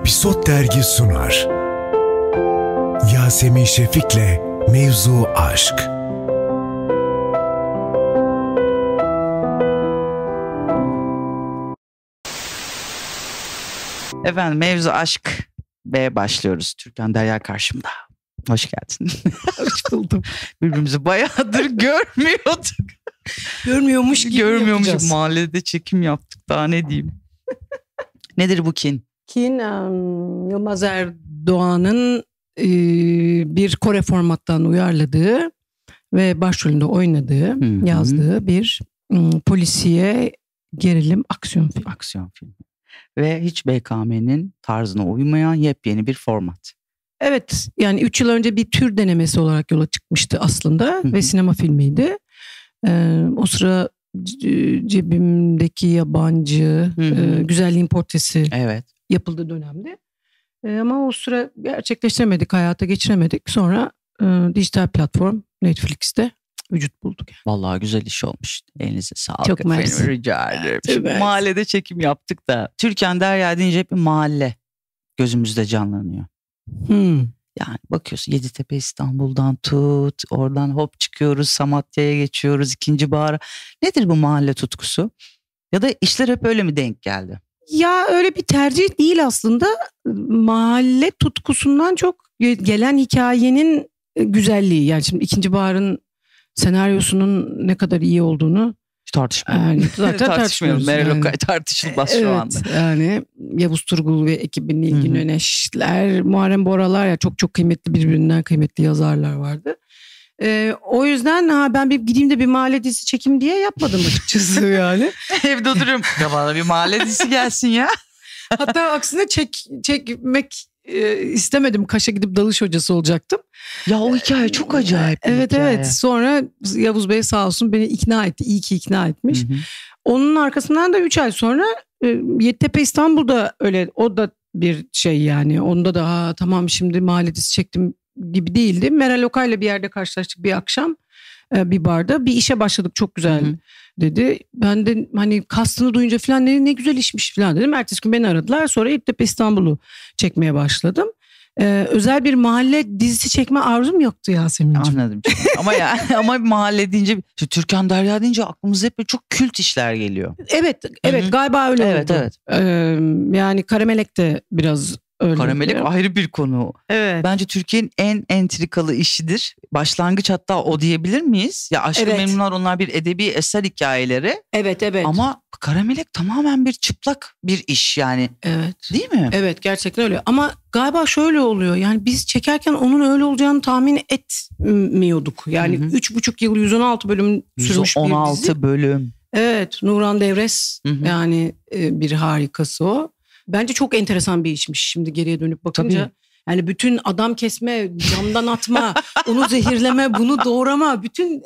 Episod Dergi sunar. Yasemin Şefik'le Mevzu Aşk. Efendim Mevzu Aşk ve başlıyoruz. Türkan Derya karşımda. Hoş geldin. Hoş buldum. Birbirimizi bayağıdır görmüyorduk. Görmüyormuş gibi Görmüyormuş yapacağız. mahallede çekim yaptık daha ne diyeyim. Nedir bu kin? Kin um, Yılmaz Erdoğan'ın e, bir Kore formattan uyarladığı ve başrolünde oynadığı, Hı-hı. yazdığı bir um, polisiye gerilim aksiyon filmi. Aksiyon filmi. Ve hiç BKM'nin tarzına uymayan yepyeni bir format. Evet yani 3 yıl önce bir tür denemesi olarak yola çıkmıştı aslında Hı-hı. ve sinema filmiydi. Ee, o sıra cebimdeki yabancı, Hı-hı. e, güzelliğin portresi evet yapıldığı dönemde. E, ama o sıra gerçekleştiremedik, hayata geçiremedik. Sonra e, dijital platform Netflix'te vücut bulduk. Vallahi güzel iş olmuş. Elinize sağlık. Çok mersi. Rica ederim. Şimdi mahallede çekim yaptık da. Türkan Derya deyince hep bir mahalle gözümüzde canlanıyor. Hmm. Yani bakıyorsun Yeditepe İstanbul'dan tut, oradan hop çıkıyoruz, Samatya'ya geçiyoruz, ikinci bahara. Nedir bu mahalle tutkusu? Ya da işler hep öyle mi denk geldi? Ya öyle bir tercih değil aslında. Mahalle tutkusundan çok gelen hikayenin e, güzelliği. Yani şimdi ikinci baharın senaryosunun ne kadar iyi olduğunu e, tartışmıyoruz. Yani zaten tartışmıyoruz. Meral yani. Okay tartışılmaz evet, anda. Yani Yavuz Turgul ve ekibinin Nilgün Öneşler, Muharrem Boralar ya çok çok kıymetli birbirinden kıymetli yazarlar vardı. Ee, o yüzden ha ben bir gideyim de bir mahalle dizisi çekim diye yapmadım açıkçası yani. Evde dururum. Ya bana bir mahalle dizisi gelsin ya. Hatta aksine çek çekmek e, istemedim. Kaş'a gidip dalış hocası olacaktım. Ya o hikaye çok acayip. Evet hikaye. evet. Sonra Yavuz Bey sağ olsun beni ikna etti. İyi ki ikna etmiş. Hı hı. Onun arkasından da 3 ay sonra e, Yeditepe İstanbul'da öyle o da bir şey yani. Onda da tamam şimdi mahalle dizisi çektim gibi değildi. Meral Okay'la bir yerde karşılaştık bir akşam e, bir barda. Bir işe başladık çok güzel Hı-hı. dedi. Ben de hani kastını duyunca falan dedi ne güzel işmiş falan dedim. Ertesi gün beni aradılar. Sonra İptepe İstanbul'u çekmeye başladım. Ee, özel bir mahalle dizisi çekme arzum yoktu Yasemin'ciğim. Anladım. ama ya ama mahalle deyince işte Türkan Derya deyince aklımız hep çok kült işler geliyor. Evet, evet Hı-hı. galiba öyle evet, oldu. Evet, evet. Ee, yani Karamelek de biraz Öyle Karamelek diyor. ayrı bir konu. Evet. Bence Türkiye'nin en entrikalı işidir. Başlangıç hatta o diyebilir miyiz? Ya Aşkı evet. Memnunlar onlar bir edebi eser hikayeleri. Evet evet. Ama Karamelek tamamen bir çıplak bir iş yani. Evet. Değil mi? Evet gerçekten öyle. Ama galiba şöyle oluyor. Yani biz çekerken onun öyle olacağını tahmin etmiyorduk. Yani Hı-hı. 3,5 yıl 116 bölüm sürmüş 116 bir dizi. 116 bölüm. Evet Nuran Devres hı hı. yani e, bir harikası o. Bence çok enteresan bir işmiş şimdi geriye dönüp bakınca. Tabii. Yani bütün adam kesme, camdan atma, onu zehirleme, bunu doğrama bütün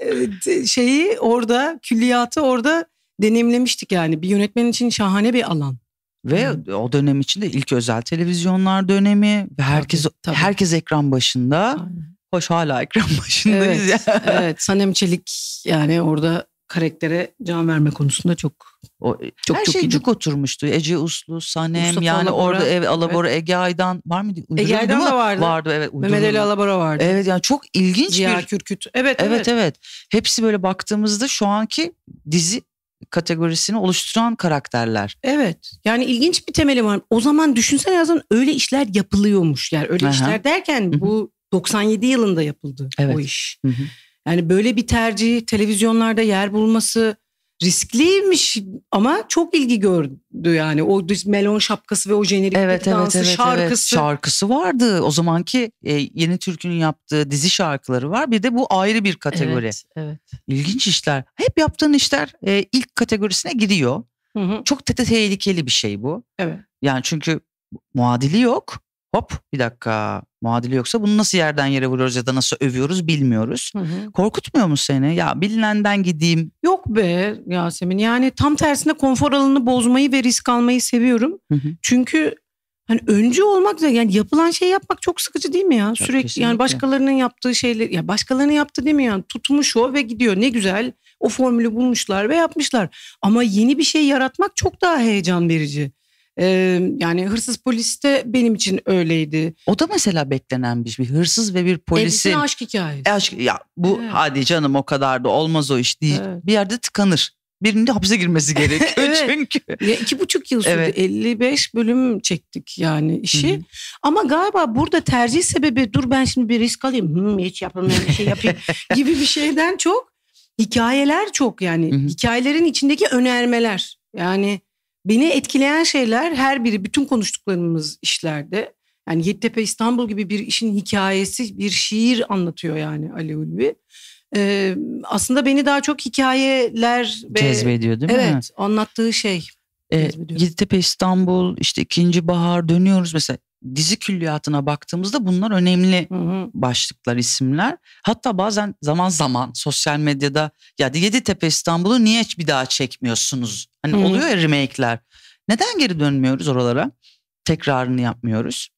e, şeyi orada, külliyatı orada deneyimlemiştik yani. Bir yönetmen için şahane bir alan. Ve hmm. o dönem içinde ilk özel televizyonlar dönemi ve herkes tabii, tabii. herkes ekran başında. Aynen. Hoş hala ekran başındayız evet, ya. Evet, Sanem Çelik yani orada karaktere can verme konusunda çok o, çok Her çok şey cuk oturmuştu. Ece Uslu, Sanem Mustafa yani Alabora, orada ev Alabora evet. Ege Aydan var mıydı? Uyduruldu Ege Aydan da vardı. Vardı evet. Uyduruldu. Mehmet Ali Alabora vardı. Evet yani çok ilginç Ziya bir. Kürküt. Evet, evet evet. Evet Hepsi böyle baktığımızda şu anki dizi kategorisini oluşturan karakterler. Evet. Yani ilginç bir temeli var. O zaman düşünsen yazın öyle işler yapılıyormuş. Yani öyle Aha. işler derken bu 97 yılında yapıldı evet. o iş. Hı hı. Yani böyle bir tercih televizyonlarda yer bulması riskliymiş ama çok ilgi gördü yani o melon şapkası ve o jenerik evet, dansı evet, evet, şarkısı. Evet. Şarkısı vardı o zamanki e, Yeni Türk'ün yaptığı dizi şarkıları var bir de bu ayrı bir kategori. Evet, evet. İlginç işler hep yaptığın işler e, ilk kategorisine giriyor. Hı hı. Çok tehlikeli bir şey bu. Evet. Yani çünkü muadili yok hop bir dakika muadili yoksa bunu nasıl yerden yere vuruyoruz ya da nasıl övüyoruz bilmiyoruz. Hı hı. Korkutmuyor mu seni? Ya bilinenden gideyim. Yok be Yasemin yani tam tersine konfor alanını bozmayı ve risk almayı seviyorum. Hı hı. Çünkü hani öncü olmak da yani yapılan şeyi yapmak çok sıkıcı değil mi ya? Çok Sürekli kesinlikle. yani başkalarının yaptığı şeyleri ya başkalarının yaptığı değil mi yani tutmuş o ve gidiyor ne güzel o formülü bulmuşlar ve yapmışlar. Ama yeni bir şey yaratmak çok daha heyecan verici. Ee, yani hırsız polis de benim için öyleydi. O da mesela beklenen bir şey. hırsız ve bir polisin. Hepsinin aşk hikayesi. E Aşk, ya bu evet. hadi canım o kadar da olmaz o iş değil. Evet. Bir yerde tıkanır. Birinde hapse girmesi gerekiyor evet. çünkü. Ya iki buçuk yıl sürdü. Evet. 55 bölüm çektik yani işi. Hı-hı. Ama galiba burada tercih sebebi dur ben şimdi bir risk alayım. Hmm, hiç yapamıyorum bir şey yapayım gibi bir şeyden çok hikayeler çok yani. Hı-hı. Hikayelerin içindeki önermeler. Yani Beni etkileyen şeyler her biri bütün konuştuklarımız işlerde. Yani Yeditepe İstanbul gibi bir işin hikayesi bir şiir anlatıyor yani Ali Ulvi. Ee, aslında beni daha çok hikayeler ve, cezbediyor değil mi? Evet, anlattığı şey. E, Yeditepe İstanbul işte ikinci bahar dönüyoruz mesela dizi külliyatına baktığımızda bunlar önemli hı hı. başlıklar, isimler. Hatta bazen zaman zaman sosyal medyada ya Yeditepe İstanbul'u niye hiç bir daha çekmiyorsunuz? Hani hı. oluyor ya remake'ler. Neden geri dönmüyoruz oralara? Tekrarını yapmıyoruz.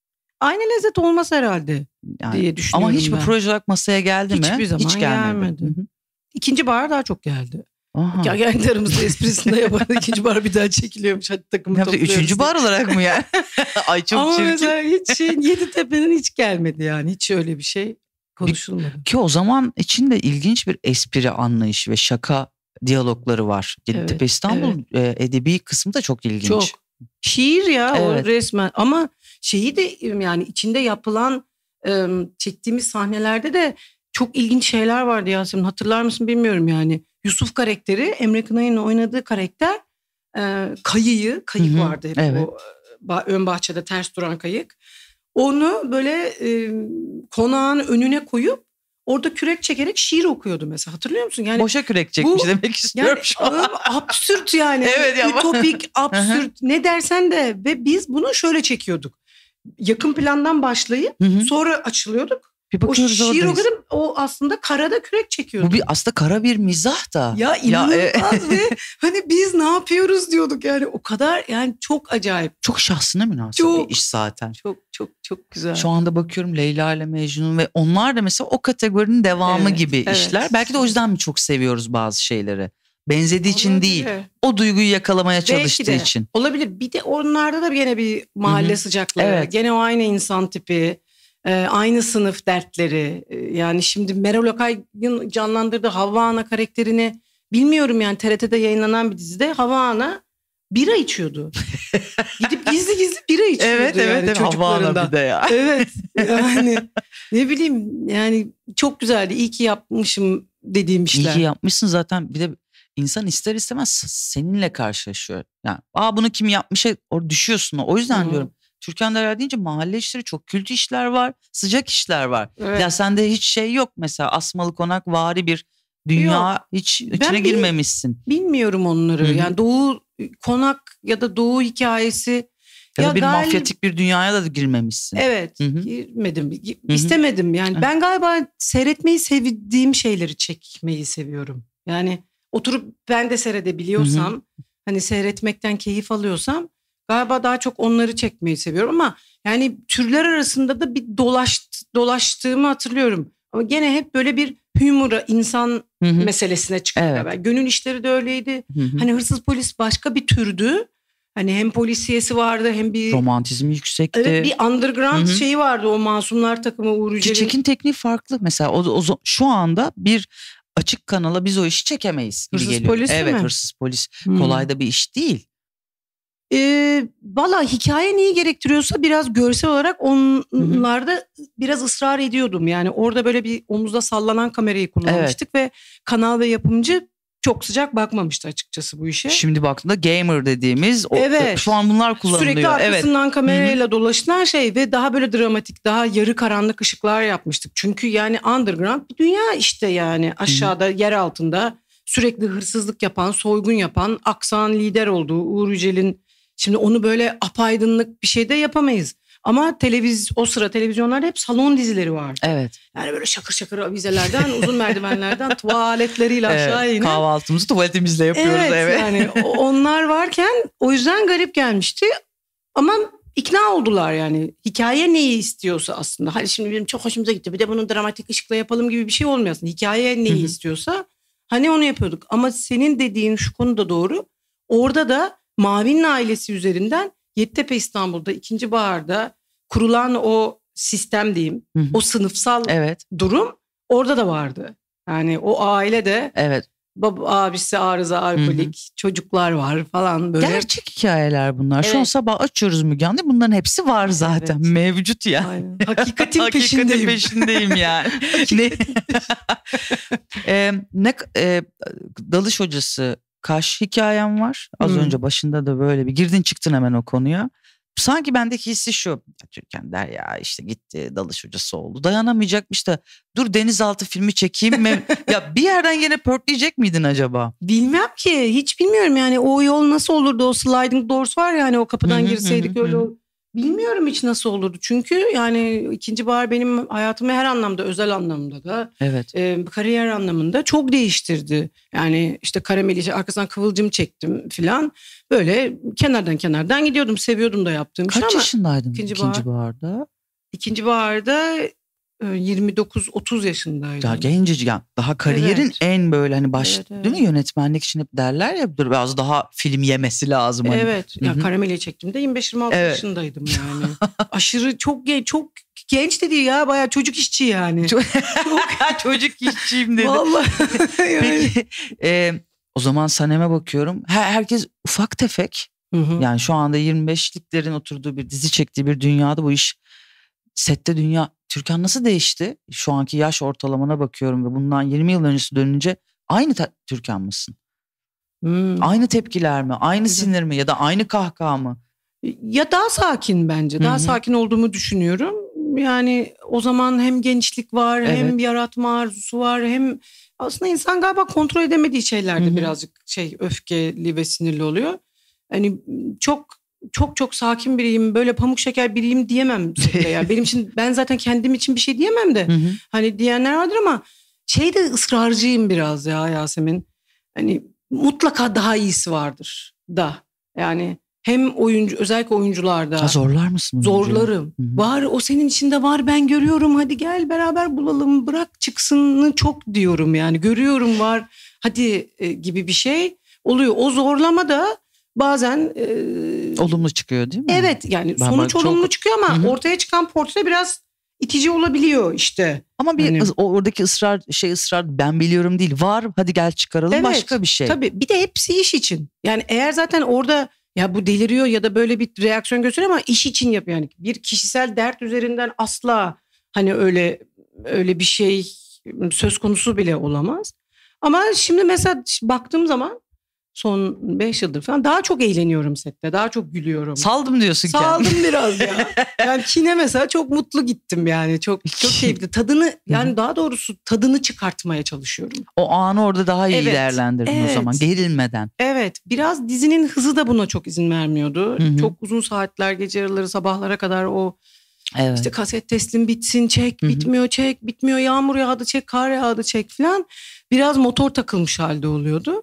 Aynı lezzet olmaz herhalde yani, diye düşünüyorum Ama hiçbir ben. proje olarak masaya geldi Hiçbir mi? Hiçbir zaman Hiç gelmedi. gelmedi. Hı hı. İkinci bahar daha çok geldi. Aha. Ya kendi aramızda esprisinde yapan ikinci bar bir daha çekiliyormuş. Hadi takımı ne topluyoruz. Üçüncü bar olarak mı ya? Ay çok Ama çirkin. Ama hiç şey, yedi tepenin hiç gelmedi yani. Hiç öyle bir şey konuşulmadı. ki o zaman içinde ilginç bir espri anlayışı ve şaka diyalogları var. Yeditepe evet, İstanbul evet. E, edebi kısmı da çok ilginç. Çok. Şiir ya evet. o resmen ama şeyi de yani içinde yapılan e, çektiğimiz sahnelerde de çok ilginç şeyler vardı Yasemin. Hatırlar mısın bilmiyorum yani. Yusuf karakteri Emre Kınay'ın oynadığı karakter e, kayıyı, kayık Hı-hı. vardı hep evet. o e, ön bahçede ters duran kayık. Onu böyle e, konağın önüne koyup orada kürek çekerek şiir okuyordu mesela hatırlıyor musun? Yani Boşa kürek çekmiş bu, demek istiyorum yani, an. Absürt yani. evet, ya. Ütopik, absürt ne dersen de ve biz bunu şöyle çekiyorduk. Yakın plandan başlayıp Hı-hı. sonra açılıyorduk bir o şiir o kadar o aslında karada kürek çekiyordu. Bu bir aslında kara bir mizah da. Ya inanılmaz ya, e... ve hani biz ne yapıyoruz diyorduk yani o kadar yani çok acayip. Çok şahsına münasip çok, bir iş zaten. Çok çok çok güzel. Şu anda bakıyorum Leyla ile Mecnun ve onlar da mesela o kategorinin devamı evet, gibi evet. işler. Belki de o yüzden mi çok seviyoruz bazı şeyleri. Benzediği için değil. O duyguyu yakalamaya çalıştığı de. için. Olabilir. Bir de onlarda da yine bir mahalle Hı-hı. sıcaklığı. Evet. Gene o aynı insan tipi e, aynı sınıf dertleri e, yani şimdi Meral Okay'ın canlandırdığı Havva Ana karakterini bilmiyorum yani TRT'de yayınlanan bir dizide Havva Ana bira içiyordu. Gidip gizli gizli bira içiyordu evet, yani evet, çocuklarında. bir de ya. Evet yani ne bileyim yani çok güzeldi iyi ki yapmışım dediğim işler. İyi ki yapmışsın zaten bir de insan ister istemez seninle karşılaşıyor. Yani aa bunu kim yapmışa düşüyorsun o yüzden Hı-hı. diyorum Türkan Derya deyince mahalle işleri çok kült işler var, sıcak işler var. Evet. Ya sende hiç şey yok mesela asmalı konak vari bir dünya yok. hiç içine ben girmemişsin. Bilmiyorum onları. Hı-hı. Yani doğu konak ya da doğu hikayesi ya, ya bir galib... mafyatik bir dünyaya da girmemişsin. Evet, Hı-hı. girmedim. Hı-hı. İstemedim yani. Hı-hı. Ben galiba seyretmeyi sevdiğim şeyleri çekmeyi seviyorum. Yani oturup ben de seyredebiliyorsam, Hı-hı. hani seyretmekten keyif alıyorsam Galiba daha çok onları çekmeyi seviyorum ama yani türler arasında da bir dolaşt dolaştığımı hatırlıyorum. Ama gene hep böyle bir humora insan Hı-hı. meselesine çıkıyor. Evet. Ben. Gönül işleri de öyleydi. Hı-hı. Hani hırsız polis başka bir türdü. Hani hem polisiyesi vardı hem bir... Romantizmi yüksekti. Evet bir underground Hı-hı. şeyi vardı o masumlar takımı Uğur Yücel'in. Çekin tekniği farklı mesela. O, o, şu anda bir açık kanala biz o işi çekemeyiz hırsız geliyor. Polis evet mi? hırsız polis. Hmm. Kolay da bir iş değil. E, Valla hikaye neyi gerektiriyorsa biraz görsel olarak onlarda biraz ısrar ediyordum. Yani orada böyle bir omuzda sallanan kamerayı kullanmıştık evet. ve kanal ve yapımcı çok sıcak bakmamıştı açıkçası bu işe. Şimdi baktığında gamer dediğimiz o, evet. şu an bunlar kullanılıyor. Sürekli arkasından evet. kamerayla hı dolaşılan şey ve daha böyle dramatik daha yarı karanlık ışıklar yapmıştık. Çünkü yani underground bir dünya işte yani aşağıda Hı-hı. yer altında sürekli hırsızlık yapan, soygun yapan, aksan lider olduğu Uğur Yücel'in Şimdi onu böyle apaydınlık bir şey de yapamayız. Ama televiz o sıra televizyonlarda hep salon dizileri vardı. Evet. Yani böyle şakır şakır avizelerden, uzun merdivenlerden tuvaletleriyle evet, aşağı inen. Kahvaltımızı tuvaletimizle yapıyoruz evet. Evet yani onlar varken o yüzden garip gelmişti. Ama ikna oldular yani. Hikaye neyi istiyorsa aslında. Hani şimdi benim çok hoşumuza gitti. Bir de bunu dramatik ışıkla yapalım gibi bir şey olmuyorsun. Hikaye neyi istiyorsa hani onu yapıyorduk. Ama senin dediğin şu konu da doğru. Orada da Mavi'nin ailesi üzerinden Yeditepe İstanbul'da ikinci baharda kurulan o sistem diyeyim. Hı hı. O sınıfsal evet. durum orada da vardı. Yani o aile de evet. Baba, abisi arıza, alkolik, çocuklar var falan böyle. Gerçek hikayeler bunlar. Evet. Şu an sabah açıyoruz Müge Anlı. Bunların hepsi var zaten. Evet. Mevcut ya Aynen. Hakikatin peşindeyim. peşindeyim yani. ne, e, ne e, dalış hocası Kaş hikayem var. Az hmm. önce başında da böyle bir girdin çıktın hemen o konuya. Sanki bendeki hissi şu. Türkan der ya işte gitti dalış hocası oldu. Dayanamayacakmış da dur denizaltı filmi çekeyim. ya bir yerden yine pörtleyecek miydin acaba? Bilmem ki hiç bilmiyorum yani o yol nasıl olurdu o sliding doors var ya hani o kapıdan girseydik öyle Bilmiyorum hiç nasıl olurdu. Çünkü yani ikinci bahar benim hayatımı her anlamda özel anlamda da evet. e, kariyer anlamında çok değiştirdi. Yani işte karameli arkasından kıvılcım çektim filan. Böyle kenardan kenardan gidiyordum. Seviyordum da yaptığım Kaç şey ama. Kaç yaşındaydın ikinci, bahar, ikinci baharda? İkinci baharda 29-30 ee, yaşındaydım. Daha gencecik yani daha kariyerin evet. en böyle hani baş evet, evet. değil mi yönetmenlik için hep derler ya biraz daha film yemesi lazım. Hani. Evet Hı-hı. ya Karameli'ye çektiğimde 25-26 evet. yaşındaydım yani. Aşırı çok genç çok genç dedi ya baya çocuk işçi yani. Çok... çocuk işçiyim dedi. Vallahi. Peki e, o zaman Sanem'e bakıyorum Her, herkes ufak tefek Hı hı. Yani şu anda 25'liklerin oturduğu bir dizi çektiği bir dünyada bu iş sette dünya Türkan nasıl değişti? Şu anki yaş ortalamana bakıyorum ve bundan 20 yıl öncesi dönünce aynı Türkan mısın? Hmm. Aynı tepkiler mi? Aynı sinir mi? Ya da aynı kahkaha mı? E, ya daha sakin bence. Daha Hı-hı. sakin olduğumu düşünüyorum. Yani o zaman hem gençlik var, evet. hem yaratma arzusu var, hem aslında insan galiba kontrol edemediği şeylerde Hı-hı. birazcık şey öfkeli ve sinirli oluyor. Hani çok çok çok sakin biriyim böyle pamuk şeker biriyim diyemem. ya. Benim için ben zaten kendim için bir şey diyemem de. Hani diyenler vardır ama şey de ısrarcıyım biraz ya Yasemin. Hani mutlaka daha iyisi vardır da. Yani hem oyuncu özellikle oyuncularda. Ha, zorlar mısın? Zorlarım. Hı hı. Var o senin içinde var ben görüyorum hadi gel beraber bulalım bırak çıksını çok diyorum yani görüyorum var hadi e, gibi bir şey oluyor. O zorlama da bazen e, olumlu çıkıyor değil mi? Evet yani ben sonuç olumlu çok... çıkıyor ama Hı-hı. ortaya çıkan portre biraz itici olabiliyor işte. Ama bir hani... oradaki ısrar şey ısrar ben biliyorum değil var hadi gel çıkaralım evet, başka bir şey. Tabii bir de hepsi iş için. Yani eğer zaten orada ya bu deliriyor ya da böyle bir reaksiyon gösteriyor ama iş için yapıyor. Yani bir kişisel dert üzerinden asla hani öyle öyle bir şey söz konusu bile olamaz. Ama şimdi mesela baktığım zaman son 5 yıldır falan daha çok eğleniyorum sette. Daha çok gülüyorum. Saldım diyorsun Saldım kendini. biraz ya. Yani kine mesela çok mutlu gittim yani. Çok çok keyifli. Tadını yani daha doğrusu tadını çıkartmaya çalışıyorum. O anı orada daha iyi evet, değerlendirdin evet. o zaman gerilmeden. Evet. Biraz dizinin hızı da buna çok izin vermiyordu. Hı-hı. Çok uzun saatler gece yarıları sabahlara kadar o Evet. İşte kaset teslim bitsin çek Hı-hı. bitmiyor çek bitmiyor yağmur yağdı çek kar yağdı çek filan biraz motor takılmış halde oluyordu.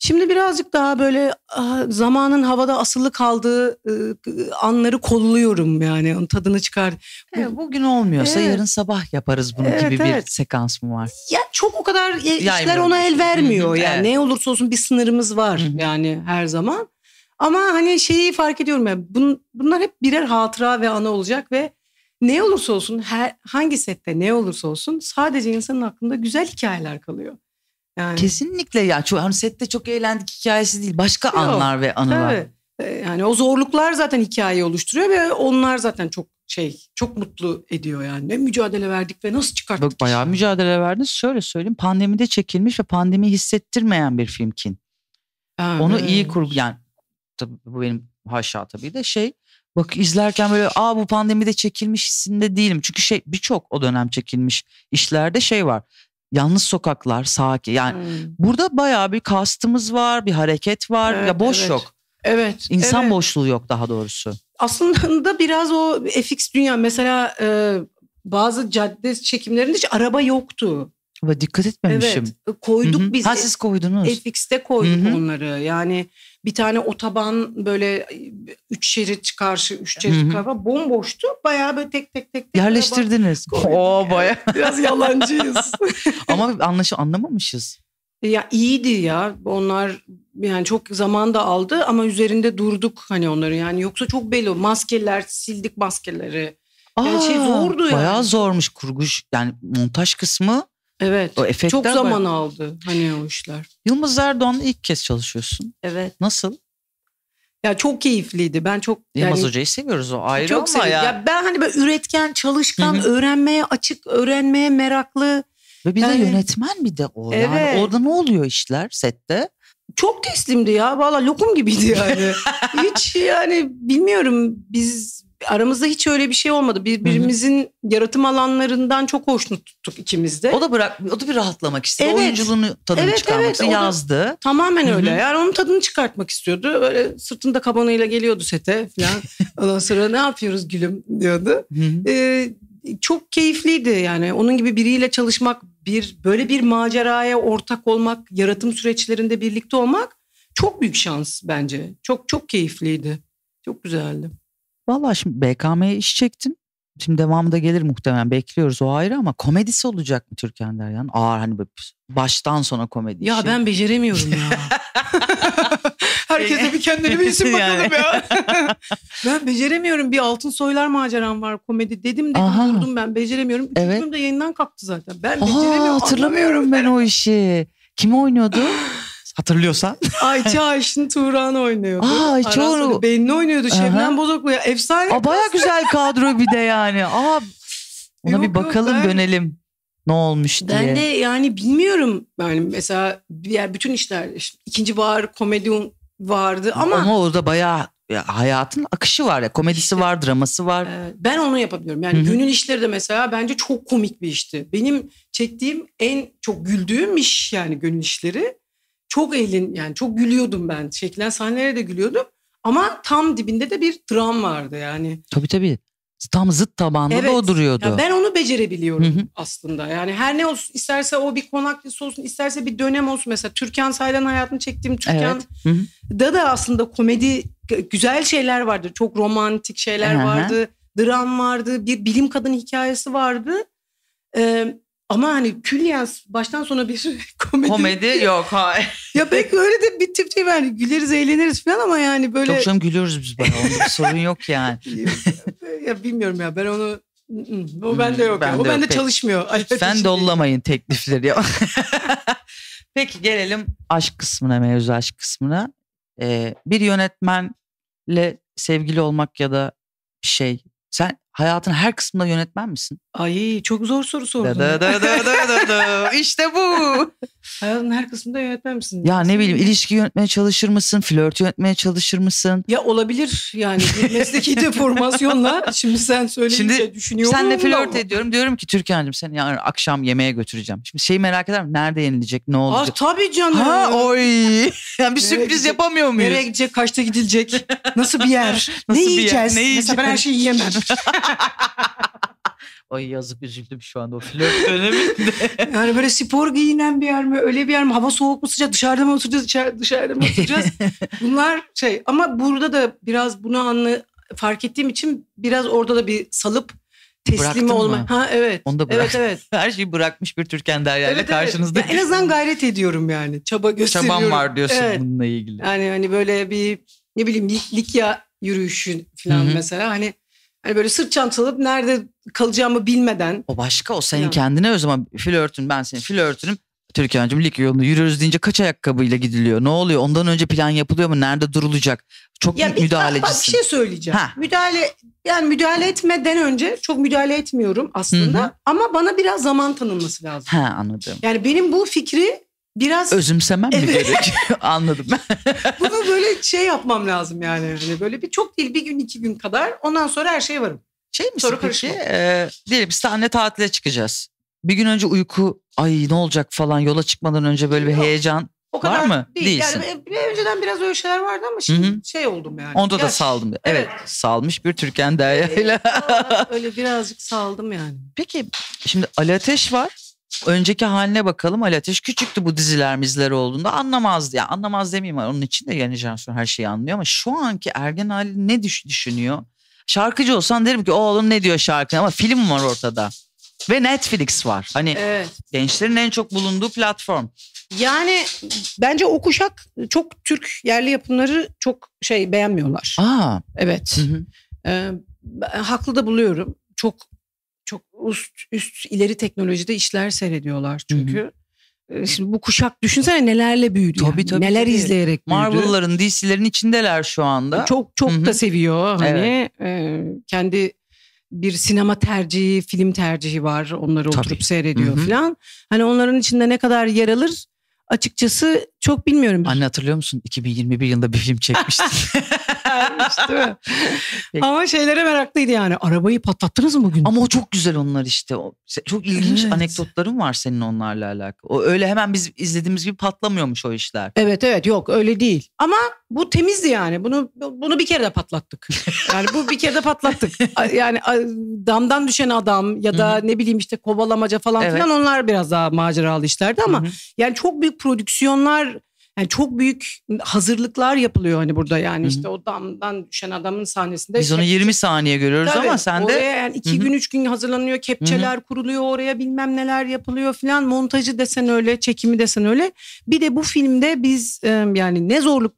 Şimdi birazcık daha böyle ah, zamanın havada asılı kaldığı anları kolluyorum yani onun tadını çıkar. Evet, bugün olmuyorsa evet. yarın sabah yaparız bunun evet, gibi evet. bir sekans mı var? Ya çok o kadar e, Yaymıyor. işler ona el vermiyor Hı-hı, yani evet. ne olursa olsun bir sınırımız var Hı-hı. yani her zaman. Ama hani şeyi fark ediyorum ya bun, bunlar hep birer hatıra ve ana olacak ve ne olursa olsun her hangi sette ne olursa olsun sadece insanın aklında güzel hikayeler kalıyor. Yani. Kesinlikle ya. Çünkü hani sette çok eğlendik hikayesi değil. Başka Yok, anlar ve anılar. Evet. Yani o zorluklar zaten hikayeyi oluşturuyor ve onlar zaten çok şey çok mutlu ediyor yani. Ne mücadele verdik ve nasıl çıkarttık? Bak bayağı işi. mücadele verdiniz. Şöyle söyleyeyim pandemide çekilmiş ve pandemi hissettirmeyen bir filmkin. Evet. Onu iyi kur yani tabii bu benim haşa tabii de şey bak izlerken böyle aa bu pandemide çekilmiş hissinde değilim. Çünkü şey birçok o dönem çekilmiş işlerde şey var. Yalnız sokaklar, sakin. Yani hmm. burada bayağı bir kastımız var, bir hareket var. Evet, ya boş evet. yok. Evet. İnsan evet. boşluğu yok daha doğrusu. Aslında biraz o FX dünya mesela e, bazı cadde çekimlerinde hiç araba yoktu. Ama dikkat etmemişim. Evet, koyduk Hı-hı. biz. Ha siz koydunuz. FX'te koyduk Hı-hı. onları. Yani bir tane otoban böyle e, üç şerit karşı üç şerit kafa bomboştu. Bayağı böyle tek tek tek. tek Yerleştirdiniz. O yani. bayağı. Biraz yalancıyız. Ama anlaşı anlamamışız. Ya iyiydi ya. Onlar yani çok zaman da aldı ama üzerinde durduk hani onları yani yoksa çok belli maskeler sildik maskeleri. Aa, yani şey zordu yani. Bayağı zormuş kurguş yani montaj kısmı Evet. O çok zaman bayağı... aldı hani o işler. Yılmaz Erdoğan'la ilk kez çalışıyorsun. Evet. Nasıl? Ya çok keyifliydi. Ben çok Yılmaz yani, Hoca'yı seviyoruz o ayrı çok ama ya. ya. Ben hani böyle üretken, çalışkan, Hı-hı. öğrenmeye açık, öğrenmeye meraklı. Ve bir yani, de yönetmen bir de o. Evet. Yani orada ne oluyor işler sette? Çok teslimdi ya. Valla lokum gibiydi yani. Hiç yani bilmiyorum biz aramızda hiç öyle bir şey olmadı. Birbirimizin Hı-hı. yaratım alanlarından çok hoşnut tuttuk ikimiz de. O da bırak o da bir rahatlamak istedi. Evet. Oyunculuğunu tadını evet, çıkarmak evet. Yazdı. O Tamamen Hı-hı. öyle. Yani onun tadını çıkartmak istiyordu. Böyle sırtında kabanıyla geliyordu sete falan. Ondan sonra ne yapıyoruz gülüm diyordu. Ee, çok keyifliydi yani onun gibi biriyle çalışmak bir böyle bir maceraya ortak olmak yaratım süreçlerinde birlikte olmak çok büyük şans bence çok çok keyifliydi çok güzeldi. Valla şimdi BKM'ye iş çektim. Şimdi devamı da gelir muhtemelen bekliyoruz o ayrı ama komedisi olacak mı Türkan Deryan? Ağır hani böyle baştan sona komedi Ya işi. ben beceremiyorum ya. Herkese bir kendini bir isim yani. bakalım ya. ben beceremiyorum. Bir altın soylar maceram var komedi dedim de Aha. durdum ben beceremiyorum. Üçüncü evet. de yayından kalktı zaten. Ben Aha, beceremiyorum. Hatırlamıyorum ben o işi. Kim oynuyordu? Hatırlıyorsan. Ayça Ayşin Turan oynuyordu. Aa, Ayça onu. Benli oynuyordu. Şebnem Bozoklu. Ya, efsane. Aa, baya güzel kadro bir de yani. Aa, ona yok, bir bakalım yok, ben... dönelim ne olmuş diye. Ben de yani bilmiyorum. Yani mesela yani bütün işler işte ikinci var komedi vardı ama. Ama orada bayağı ya hayatın akışı var ya komedisi işte, var draması var. E, ben onu yapabiliyorum yani Hı-hı. gönül işleri de mesela bence çok komik bir işti. Benim çektiğim en çok güldüğüm iş yani Günün işleri çok eğlen yani çok gülüyordum ben. Çekilen sahnelere de gülüyordum. Ama tam dibinde de bir dram vardı yani. Tabii tabii. Tam zıt tabanda evet. da o duruyordu. Ya ben onu becerebiliyorum hı hı. aslında. Yani her ne olsun isterse o bir konaklisi olsun isterse bir dönem olsun. Mesela Türkan Saylan hayatını çektiğim Türkan evet. da da aslında komedi güzel şeyler vardı. Çok romantik şeyler hı hı. vardı. Dram vardı. Bir bilim kadın hikayesi vardı. Ee, ama hani külliyen baştan sona bir komedi. Komedi yok hayır. ya pek öyle de bir tip değil yani güleriz eğleniriz falan ama yani böyle. Yok canım gülüyoruz biz bana onda bir sorun yok yani. ya bilmiyorum ya ben onu o bende yok. Ben ya. O bende çalışmıyor. Sen dollamayın teklifleri. ya Peki gelelim aşk kısmına, mevzu aşk kısmına. Ee, bir yönetmenle sevgili olmak ya da şey. Sen hayatın her kısmında yönetmen misin? Ay çok zor soru sordun. Da, da, da, da, da, da. işte bu. Hayatın her kısmında yönetmen misin? Ya ne bileyim ilişki yönetmeye çalışır mısın? Flört yönetmeye çalışır mısın? Ya olabilir yani mesleki deformasyonla. Şimdi sen söyleyince Şimdi düşünüyorum. Senle flört da. ediyorum diyorum ki Türkan'cığım seni yarın akşam yemeğe götüreceğim. Şimdi şeyi merak eder mi? Nerede yenilecek? Ne ah, olacak? Ah tabii canım. Ha, oy. Yani bir sürpriz gidecek, yapamıyor muyuz? Nereye gidecek? Kaçta gidilecek? Nasıl bir yer? Nasıl ne bir yiyeceğiz? Yer, ne yiyeceğiz? Mesela ben her şeyi yiyemem. Ay yazık üzüldüm şu anda o flört döneminde. yani böyle spor giyinen bir yer mi öyle bir yer mi hava soğuk mu sıcak dışarıda mı oturacağız içeride, dışarıda mı oturacağız. Bunlar şey ama burada da biraz bunu anlı fark ettiğim için biraz orada da bir salıp teslim olma. Ha evet. Onu da Evet evet. Her şeyi bırakmış bir Türkan Derya'yla evet, karşınızda. Evet. en azından gayret ediyorum yani. Çaba gösteriyorum. Çaban var diyorsun evet. bununla ilgili. Yani hani böyle bir ne bileyim Likya yürüyüşü falan Hı-hı. mesela hani Hani böyle sırt çantalıp nerede kalacağımı bilmeden. O başka o senin yani. kendine o zaman flörtün ben senin flörtünüm. Türkan'cığım lig yolunu yürüyoruz deyince kaç ayakkabıyla gidiliyor? Ne oluyor? Ondan önce plan yapılıyor mu? Nerede durulacak? Çok ya büyük müdahalecisin. Bak bir şey söyleyeceğim. Ha. Müdahale yani müdahale etmeden önce çok müdahale etmiyorum aslında. Hı-hı. Ama bana biraz zaman tanınması lazım. Ha anladım. Yani benim bu fikri biraz özümsemem evet. mi gerek? Anladım ben. Bunu böyle şey yapmam lazım yani. yani. Böyle bir çok değil bir gün iki gün kadar ondan sonra her şeye varım. Şey mi soru peki? E, diyelim tane tatile çıkacağız. Bir gün önce uyku ay ne olacak falan yola çıkmadan önce böyle bir heyecan o kadar var mı? Değil. Değilsin. Yani e, önceden biraz öyle şeyler vardı ama şimdi Hı-hı. şey oldum yani. Onda Gerçi. da saldım. Evet, evet. salmış bir Türkan Derya'yla. Evet, öyle birazcık saldım yani. Peki şimdi Ali Ateş var önceki haline bakalım Ali Ateş küçüktü bu diziler mizler olduğunda anlamazdı. Ya yani anlamaz demeyeyim onun için de yeni jenerasyon her şeyi anlıyor ama şu anki ergen hali ne düşünüyor? Şarkıcı olsan derim ki oğlum ne diyor şarkı ama film var ortada. Ve Netflix var. Hani evet. gençlerin en çok bulunduğu platform. Yani bence o kuşak çok Türk yerli yapımları çok şey beğenmiyorlar. Aa. Evet. Hı hı. Ee, haklı da buluyorum. Çok çok üst, üst ileri teknolojide işler seyrediyorlar çünkü. Hı-hı. Ee, şimdi bu kuşak düşünsene nelerle büyüdü. Tabii yani. tabii. Neler tabii. izleyerek büyüdü. Marvel'ların, DC'lerin içindeler şu anda. Ee, çok çok Hı-hı. da seviyor hani evet. e, kendi bir sinema tercihi, film tercihi var. Onları tabii. oturup seyrediyor Hı-hı. falan. Hani onların içinde ne kadar yer alır açıkçası çok bilmiyorum. Anne şey. hatırlıyor musun? 2021 yılında bir film çekmiştin. işte Ama şeylere meraklıydı yani. Arabayı patlattınız mı bugün? Ama o çok güzel onlar işte. O, çok ilginç evet. anekdotların var senin onlarla alakalı. O öyle hemen biz izlediğimiz gibi patlamıyormuş o işler. Evet evet yok öyle değil. Ama bu temizdi yani. Bunu bunu bir kere de patlattık. Yani bu bir kere de patlattık. yani damdan düşen adam ya da Hı-hı. ne bileyim işte kovalamaca falan evet. filan onlar biraz daha maceralı işlerdi ama Hı-hı. yani çok büyük prodüksiyonlar yani çok büyük hazırlıklar yapılıyor hani burada yani Hı-hı. işte o damdan düşen adamın sahnesinde. Biz onu 20 saniye görüyoruz Tabii, ama sen de. Oraya yani iki gün üç gün hazırlanıyor kepçeler Hı-hı. kuruluyor oraya bilmem neler yapılıyor filan montajı desen öyle çekimi desen öyle. Bir de bu filmde biz yani ne zorluk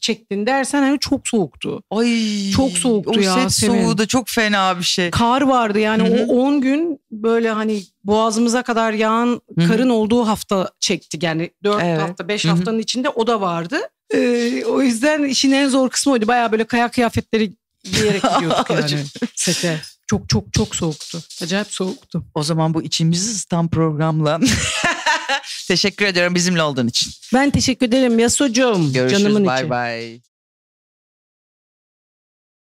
çektin dersen hani çok soğuktu. Ay çok soğuktu o ya. set soğuğu da çok fena bir şey. Kar vardı yani Hı-hı. o 10 gün böyle hani boğazımıza kadar yağan Hı-hı. karın olduğu hafta çekti Yani 4 evet. hafta 5 haftanın içinde o da vardı. Ee, o yüzden işin en zor kısmı oydu. Baya böyle kayak kıyafetleri giyerek gidiyorduk yani sete. Çok çok çok soğuktu. Acayip soğuktu. O zaman bu içimizi ısıtan programla Teşekkür ediyorum bizimle olduğun için. Ben teşekkür ederim Yasucuğum. Görüşürüz. Canımın bay için. bay.